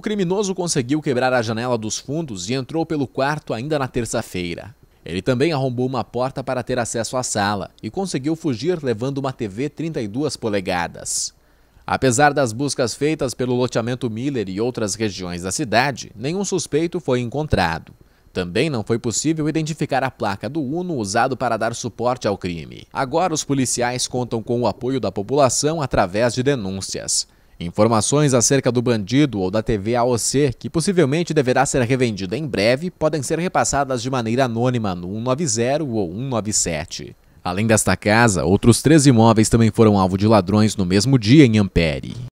O criminoso conseguiu quebrar a janela dos fundos e entrou pelo quarto ainda na terça-feira. Ele também arrombou uma porta para ter acesso à sala e conseguiu fugir levando uma TV 32 polegadas. Apesar das buscas feitas pelo loteamento Miller e outras regiões da cidade, nenhum suspeito foi encontrado. Também não foi possível identificar a placa do Uno usado para dar suporte ao crime. Agora, os policiais contam com o apoio da população através de denúncias. Informações acerca do bandido ou da TV AOC, que possivelmente deverá ser revendida em breve, podem ser repassadas de maneira anônima no 190 ou 197. Além desta casa, outros três imóveis também foram alvo de ladrões no mesmo dia em Ampere.